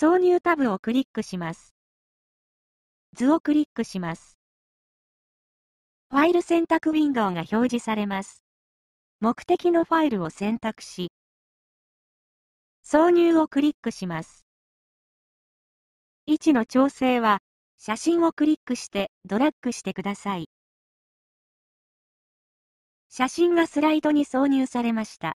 挿入タブをクリックします。図をクリックします。ファイル選択ウィンドウが表示されます。目的のファイルを選択し、挿入をクリックします。位置の調整は、写真をクリックしてドラッグしてください。写真がスライドに挿入されました。